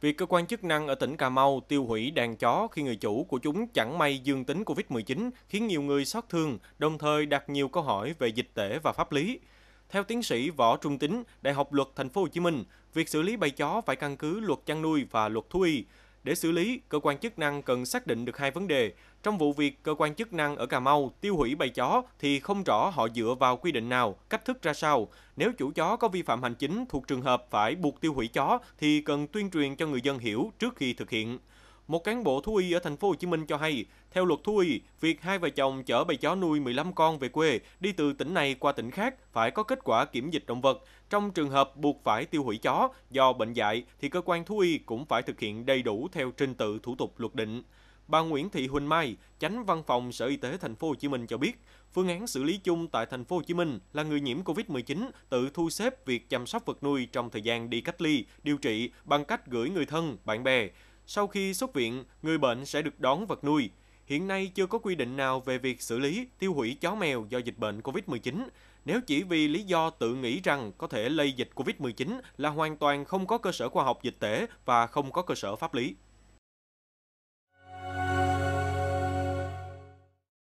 Việc cơ quan chức năng ở tỉnh Cà Mau tiêu hủy đàn chó khi người chủ của chúng chẳng may dương tính COVID-19 khiến nhiều người xót thương, đồng thời đặt nhiều câu hỏi về dịch tễ và pháp lý. Theo tiến sĩ Võ Trung Tính, Đại học Luật Thành phố Hồ Chí Minh, việc xử lý bầy chó phải căn cứ luật chăn nuôi và luật thú y. Để xử lý, cơ quan chức năng cần xác định được hai vấn đề. Trong vụ việc cơ quan chức năng ở Cà Mau tiêu hủy bầy chó thì không rõ họ dựa vào quy định nào, cách thức ra sao. Nếu chủ chó có vi phạm hành chính thuộc trường hợp phải buộc tiêu hủy chó thì cần tuyên truyền cho người dân hiểu trước khi thực hiện. Một cán bộ thú y ở thành phố Hồ Chí Minh cho hay, theo luật thú y, việc hai vợ chồng chở bầy chó nuôi 15 con về quê đi từ tỉnh này qua tỉnh khác phải có kết quả kiểm dịch động vật. Trong trường hợp buộc phải tiêu hủy chó do bệnh dạy thì cơ quan thú y cũng phải thực hiện đầy đủ theo trình tự thủ tục luật định. Bà Nguyễn Thị Huỳnh Mai, Chánh Văn phòng Sở Y tế Thành phố Hồ Chí Minh cho biết, phương án xử lý chung tại Thành phố Hồ Chí Minh là người nhiễm COVID-19 tự thu xếp việc chăm sóc vật nuôi trong thời gian đi cách ly, điều trị bằng cách gửi người thân, bạn bè. Sau khi xuất viện, người bệnh sẽ được đón vật nuôi. Hiện nay chưa có quy định nào về việc xử lý, tiêu hủy chó mèo do dịch bệnh COVID-19. Nếu chỉ vì lý do tự nghĩ rằng có thể lây dịch COVID-19 là hoàn toàn không có cơ sở khoa học dịch tễ và không có cơ sở pháp lý.